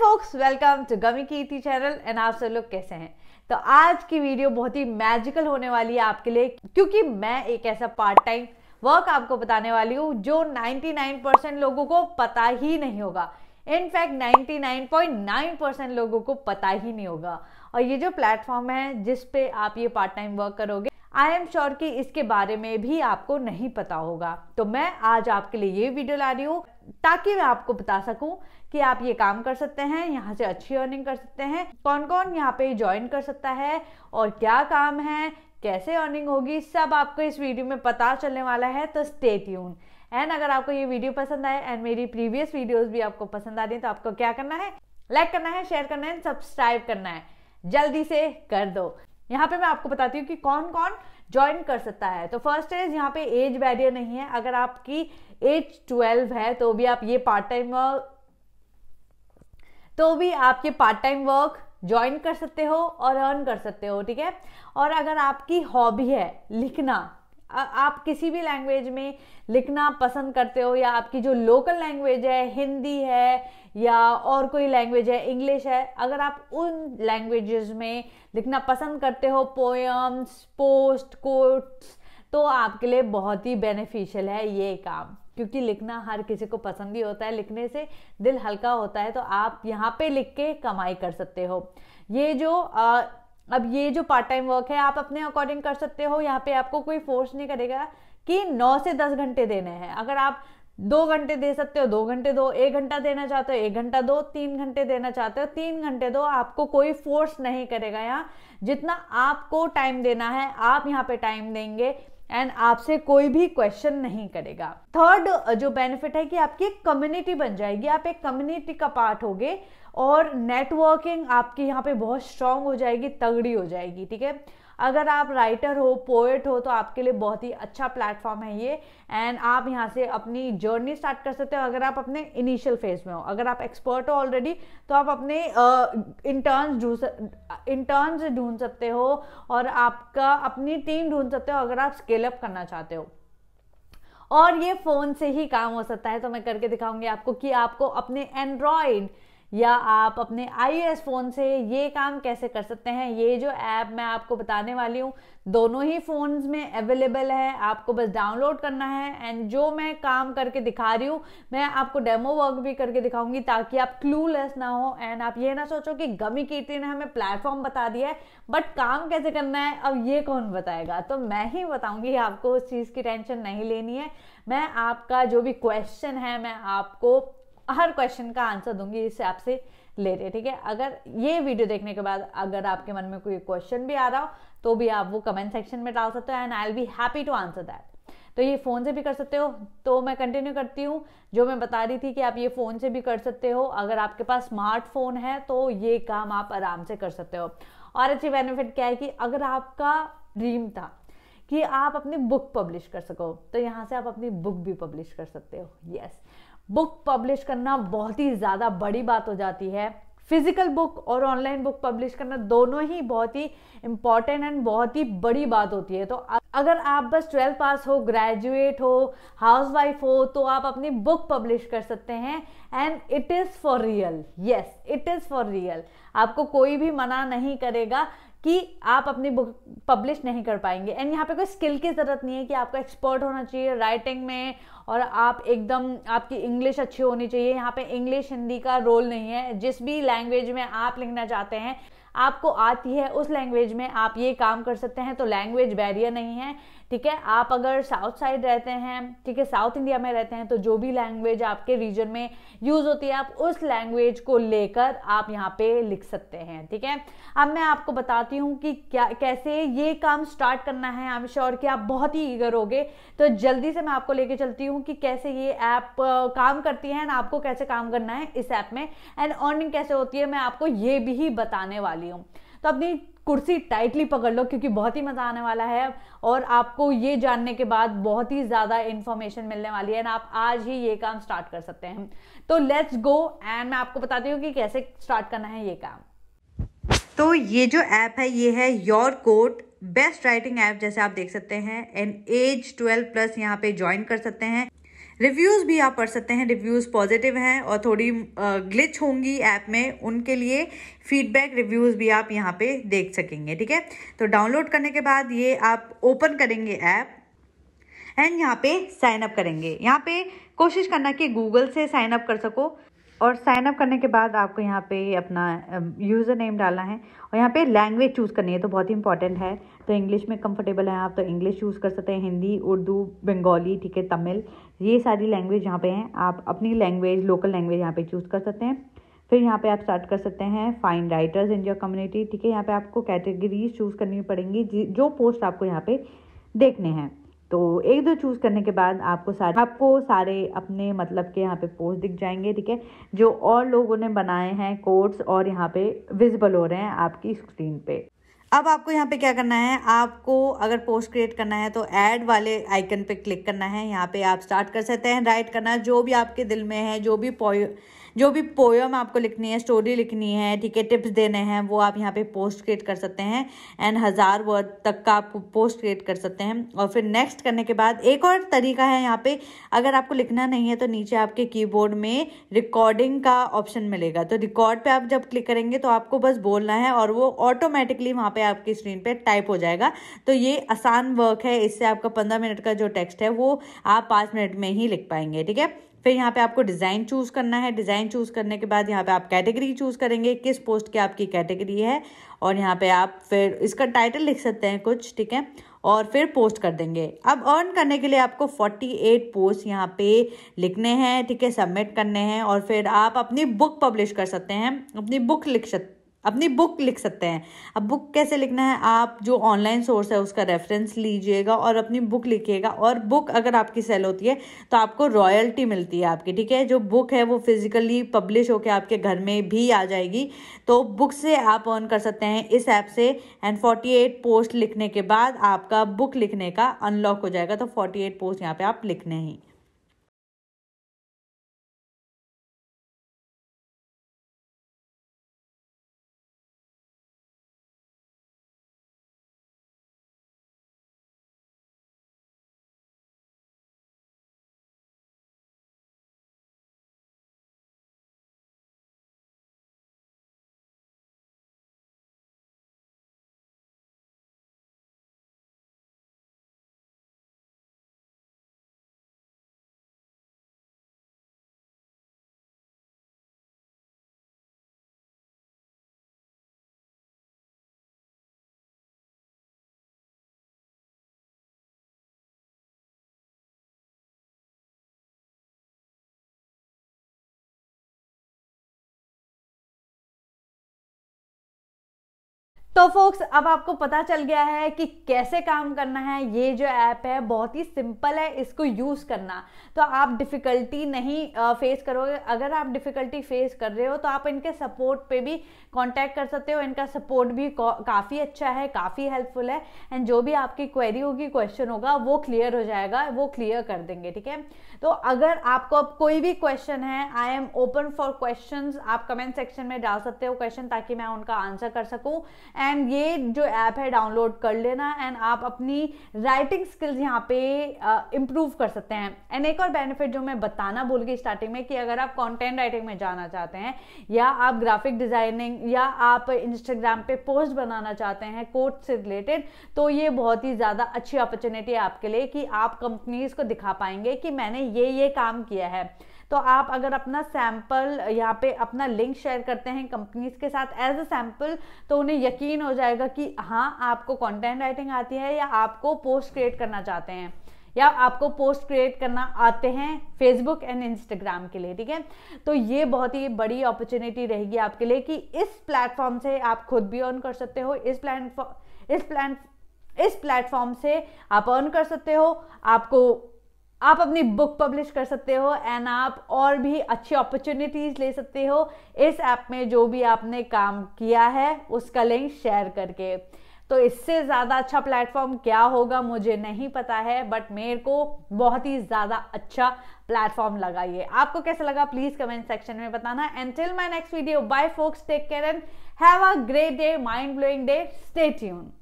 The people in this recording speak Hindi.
फोक्स वेलकम टू गमी Kirti चैनल एंड आप सब लोग कैसे हैं तो आज की वीडियो बहुत ही मैजिकल होने वाली है आपके लिए क्योंकि मैं एक ऐसा पार्ट टाइम वर्क आपको बताने वाली हूँ जो 99% लोगों को पता ही नहीं होगा इनफैक्ट 99.9% लोगों को पता ही नहीं होगा और ये जो प्लेटफॉर्म है जिस पे आप ये पार्ट टाइम वर्क करोगे आई एम श्योर कि इसके बारे में भी आपको नहीं पता होगा तो मैं आज आपके लिए ये वीडियो ला रही हूँ ताकि मैं आपको बता सकूं कि आप ये काम कर सकते हैं यहाँ से अच्छी अर्निंग कर सकते हैं कौन कौन यहाँ पे ज्वाइन कर सकता है और क्या काम है कैसे अर्निंग होगी सब आपको इस वीडियो में पता चलने वाला है तो स्टे ट्यून एंड अगर आपको ये वीडियो पसंद आए एंड मेरी प्रीवियस वीडियोस भी आपको पसंद आ रही तो आपको क्या करना है लाइक करना है शेयर करना है सब्सक्राइब करना है जल्दी से कर दो यहाँ पे मैं आपको बताती हूँ कि कौन कौन ज्वाइन कर सकता है तो फर्स्ट इज यहाँ पे एज बैरियर नहीं है अगर आपकी एज ट्वेल्व है तो भी आप ये पार्ट टाइम वर्क तो भी आप ये पार्ट टाइम वर्क ज्वाइन कर सकते हो और अर्न कर सकते हो ठीक है और अगर आपकी हॉबी है लिखना आप किसी भी लैंग्वेज में लिखना पसंद करते हो या आपकी जो लोकल लैंग्वेज है हिंदी है या और कोई लैंग्वेज है इंग्लिश है अगर आप उन लैंग्वेजेस में लिखना पसंद करते हो पोएम्स पोस्ट कोट्स तो आपके लिए बहुत ही बेनिफिशियल है ये काम क्योंकि लिखना हर किसी को पसंद ही होता है लिखने से दिल हल्का होता है तो आप यहाँ पे लिख के कमाई कर सकते हो ये जो आ, अब ये जो पार्ट टाइम वर्क है आप अपने अकॉर्डिंग कर सकते हो यहाँ पे आपको कोई फोर्स नहीं करेगा कि नौ से दस घंटे देने हैं अगर आप दो घंटे दे सकते हो दो घंटे दो एक घंटा देना चाहते हो एक घंटा दो तीन घंटे देना चाहते हो तीन घंटे दो आपको कोई फोर्स नहीं करेगा यहाँ जितना आपको टाइम देना है आप यहाँ पे टाइम देंगे एंड आपसे कोई भी क्वेश्चन नहीं करेगा थर्ड जो बेनिफिट है कि आपकी एक कम्युनिटी बन जाएगी आप एक कम्युनिटी का पार्ट होगे और नेटवर्किंग आपकी यहाँ पे बहुत स्ट्रांग हो जाएगी तगड़ी हो जाएगी ठीक है अगर आप राइटर हो पोएट हो तो आपके लिए बहुत ही अच्छा प्लेटफॉर्म है ये एंड आप यहाँ से अपनी जर्नी स्टार्ट कर सकते हो अगर आप अपने इनिशियल फेज में हो अगर आप एक्सपर्ट हो ऑलरेडी तो आप अपने इंटर्न ढूंढ इंटर्न ढूंढ सकते हो और आपका अपनी टीम ढूंढ सकते हो अगर आप स्केल अप करना चाहते हो और ये फ़ोन से ही काम हो सकता है तो मैं करके दिखाऊंगी आपको कि आपको अपने एंड्रॉयड या आप अपने आई फ़ोन से ये काम कैसे कर सकते हैं ये जो ऐप मैं आपको बताने वाली हूँ दोनों ही फ़ोन्स में अवेलेबल है आपको बस डाउनलोड करना है एंड जो मैं काम करके दिखा रही हूँ मैं आपको डेमो वर्क भी करके दिखाऊंगी ताकि आप क्लूलेस ना हो एंड आप ये ना सोचो कि गमी कीर्ति ने हमें प्लेटफॉर्म बता दिया है बट काम कैसे करना है अब ये कौन बताएगा तो मैं ही बताऊंगी आपको उस चीज़ की टेंशन नहीं लेनी है मैं आपका जो भी क्वेश्चन है मैं आपको हर क्वेश्चन का आंसर दूंगी इससे आपसे ले रहे ठीक है अगर ये वीडियो देखने के बाद अगर आपके मन में कोई क्वेश्चन भी आ रहा हो तो भी आप वो कमेंट सेक्शन में डाल सकते हो and I be happy to answer that तो ये फ़ोन से भी कर सकते हो तो मैं कंटिन्यू करती हूँ जो मैं बता रही थी कि आप ये फ़ोन से भी कर सकते हो अगर आपके पास स्मार्टफोन है तो ये काम आप आराम से कर सकते हो और अच्छी बेनिफिट क्या है कि अगर आपका ड्रीम था कि आप अपनी बुक पब्लिश कर सको तो यहाँ से आप अपनी बुक भी पब्लिश कर सकते हो यस बुक पब्लिश करना बहुत ही ज़्यादा बड़ी बात हो जाती है फिजिकल बुक और ऑनलाइन बुक पब्लिश करना दोनों ही बहुत ही इम्पॉर्टेंट एंड बहुत ही बड़ी बात होती है तो अगर आप बस ट्वेल्थ पास हो ग्रेजुएट हो हाउस वाइफ हो तो आप अपनी बुक पब्लिश कर सकते हैं and it is for real yes it is for real आपको कोई भी मना नहीं करेगा कि आप अपनी बुक पब्लिश नहीं कर पाएंगे एंड यहाँ पे कोई स्किल की ज़रूरत नहीं है कि आपको एक्सपर्ट होना चाहिए राइटिंग में और आप एकदम आपकी इंग्लिश अच्छी होनी चाहिए यहाँ पे इंग्लिश हिंदी का रोल नहीं है जिस भी लैंग्वेज में आप लिखना चाहते हैं आपको आती है उस लैंग्वेज में आप ये काम कर सकते हैं तो लैंग्वेज बैरियर नहीं है ठीक है आप अगर साउथ साइड रहते हैं ठीक है साउथ इंडिया में रहते हैं तो जो भी लैंग्वेज आपके रीजन में यूज होती है आप उस लैंग्वेज को लेकर आप यहाँ पे लिख सकते हैं ठीक है अब मैं आपको बताती हूँ कि क्या कैसे ये काम स्टार्ट करना है आई एम श्योर कि आप बहुत ही ईगर हो तो जल्दी से मैं आपको लेके चलती हूँ कि कैसे ये ऐप काम करती है एंड आपको कैसे काम करना है इस ऐप में एंड अर्निंग कैसे होती है मैं आपको ये भी बताने वाली हूँ तो अपनी कुर्सी टाइटली पकड़ लो क्योंकि बहुत ही मज़ा आने वाला है और आपको ये जानने के बाद बहुत ही ज़्यादा इन्फॉर्मेशन मिलने वाली है एंड आप आज ही ये काम स्टार्ट कर सकते हैं तो लेट्स गो एंड मैं आपको बताती हूँ कि कैसे स्टार्ट करना है ये काम तो ये जो ऐप है ये है your quote best writing app जैसे आप देख सकते हैं एंड एज ट्वेल्व प्लस यहाँ पे ज्वाइन कर सकते हैं रिव्यूज़ भी आप पढ़ सकते हैं रिव्यूज़ पॉजिटिव हैं और थोड़ी ग्लिच होंगी ऐप में उनके लिए फीडबैक रिव्यूज़ भी आप यहाँ पे देख सकेंगे ठीक है तो डाउनलोड करने के बाद ये आप ओपन करेंगे ऐप एंड यहाँ पे साइन अप करेंगे यहाँ पे कोशिश करना कि गूगल से साइन अप कर सको और साइन अप करने के बाद आपको यहाँ पे अपना यूज़र नेम डालना है और यहाँ पे लैंग्वेज चूज़ करनी है तो बहुत ही इंपॉर्टेंट है तो इंग्लिश में कंफर्टेबल है आप तो इंग्लिश चूज़ कर सकते हैं हिंदी उर्दू बंगाली ठीक है तमिल ये सारी लैंग्वेज यहाँ पे हैं आप अपनी लैंग्वेज लोकल लैंग्वेज यहाँ पे चूज़ कर सकते हैं फिर यहाँ पर आप स्टार्ट कर सकते हैं find writers in your community ठीक है यहाँ पर आपको कैटेगरीज चूज़ करनी पड़ेंगी जो पोस्ट आपको यहाँ पर देखने हैं तो एक दो चूज़ करने के बाद आपको सारे आपको सारे अपने मतलब के यहाँ पे पोस्ट दिख जाएंगे ठीक है जो और लोगों ने बनाए हैं कोड्स और यहाँ पे विजिबल हो रहे हैं आपकी स्क्रीन पे अब आपको यहाँ पे क्या करना है आपको अगर पोस्ट क्रिएट करना है तो ऐड वाले आइकन पे क्लिक करना है यहाँ पे आप स्टार्ट कर सकते हैं राइट करना जो भी आपके दिल में है जो भी पॉइंट जो भी पोयम आपको लिखनी है स्टोरी लिखनी है ठीक है टिप्स देने हैं वो आप यहाँ पे पोस्ट क्रिएट कर सकते हैं एंड हज़ार वर्ड तक का आप पोस्ट क्रिएट कर सकते हैं और फिर नेक्स्ट करने के बाद एक और तरीका है यहाँ पे अगर आपको लिखना नहीं है तो नीचे आपके कीबोर्ड में रिकॉर्डिंग का ऑप्शन मिलेगा तो रिकॉर्ड पर आप जब क्लिक करेंगे तो आपको बस बोलना है और वो ऑटोमेटिकली वहाँ पर आपकी स्क्रीन पर टाइप हो जाएगा तो ये आसान वर्क है इससे आपका पंद्रह मिनट का जो टेक्स्ट है वो आप पाँच मिनट में ही लिख पाएंगे ठीक है फिर यहाँ पे आपको डिज़ाइन चूज़ करना है डिज़ाइन चूज़ करने के बाद यहाँ पे आप कैटेगरी चूज़ करेंगे किस पोस्ट की आपकी कैटेगरी है और यहाँ पे आप फिर इसका टाइटल लिख सकते हैं कुछ ठीक है और फिर पोस्ट कर देंगे अब अर्न करने के लिए आपको 48 पोस्ट यहाँ पे लिखने हैं ठीक है सबमिट करने हैं और फिर आप अपनी बुक पब्लिश कर सकते हैं अपनी बुक लिख सकते अपनी बुक लिख सकते हैं अब बुक कैसे लिखना है आप जो ऑनलाइन सोर्स है उसका रेफरेंस लीजिएगा और अपनी बुक लिखिएगा और बुक अगर आपकी सेल होती है तो आपको रॉयल्टी मिलती है आपकी ठीक है जो बुक है वो फिजिकली पब्लिश होकर आपके घर में भी आ जाएगी तो बुक से आप अर्न कर सकते हैं इस ऐप से एंड फोर्टी पोस्ट लिखने के बाद आपका बुक लिखने का अनलॉक हो जाएगा तो फोर्टी पोस्ट यहाँ पर आप लिखने ही तो फोक्स अब आपको पता चल गया है कि कैसे काम करना है ये जो ऐप है बहुत ही सिंपल है इसको यूज़ करना तो आप डिफ़िकल्टी नहीं फेस करोगे अगर आप डिफ़िकल्टी फेस कर रहे हो तो आप इनके सपोर्ट पे भी कांटेक्ट कर सकते हो इनका सपोर्ट भी काफ़ी अच्छा है काफ़ी हेल्पफुल है एंड जो भी आपकी क्वेरी होगी क्वेश्चन होगा वो क्लियर हो जाएगा वो क्लियर कर देंगे ठीक है तो अगर आपको अब कोई भी क्वेश्चन है I am open for question आप कमेंट सेक्शन में डाल सकते हो क्वेश्चन ताकि मैं उनका आंसर कर सकूँ एंड ये जो ऐप है डाउनलोड कर लेना एंड आप अपनी राइटिंग स्किल्स यहाँ पे इम्प्रूव कर सकते हैं एंड एक और बेनिफिट जो मैं बताना भूल गई स्टार्टिंग में कि अगर आप कंटेंट राइटिंग में जाना चाहते हैं या आप ग्राफिक डिज़ाइनिंग या आप इंस्टाग्राम पे पोस्ट बनाना चाहते हैं कोर्ट से रिलेटेड तो ये बहुत ही ज़्यादा अच्छी अपॉर्चुनिटी है आपके लिए कि आप कंपनीज को दिखा पाएंगे कि मैंने ये ये काम किया है तो आप अगर अपना सैंपल यहाँ पे अपना लिंक शेयर करते हैं कंपनीज के साथ एज अ सैंपल तो उन्हें यकीन हो जाएगा कि हाँ आपको कंटेंट राइटिंग आती है या आपको पोस्ट क्रिएट करना चाहते हैं या आपको पोस्ट क्रिएट करना आते हैं फेसबुक एंड इंस्टाग्राम के लिए ठीक है तो ये बहुत ही बड़ी अपॉर्चुनिटी रहेगी आपके लिए कि इस प्लेटफॉर्म से आप खुद भी अर्न कर सकते हो इस प्लेटफॉर्म इस प्लान इस प्लेटफॉर्म से आप अर्न कर सकते हो आपको आप अपनी बुक पब्लिश कर सकते हो एंड आप और भी अच्छी अपॉर्चुनिटीज ले सकते हो इस ऐप में जो भी आपने काम किया है उसका लिंक शेयर करके तो इससे ज़्यादा अच्छा प्लेटफॉर्म क्या होगा मुझे नहीं पता है बट मेरे को बहुत ही ज़्यादा अच्छा प्लेटफॉर्म लगा ये आपको कैसा लगा प्लीज़ कमेंट सेक्शन में बताना and till my next video bye folks take care and have a great day mind blowing day stay tune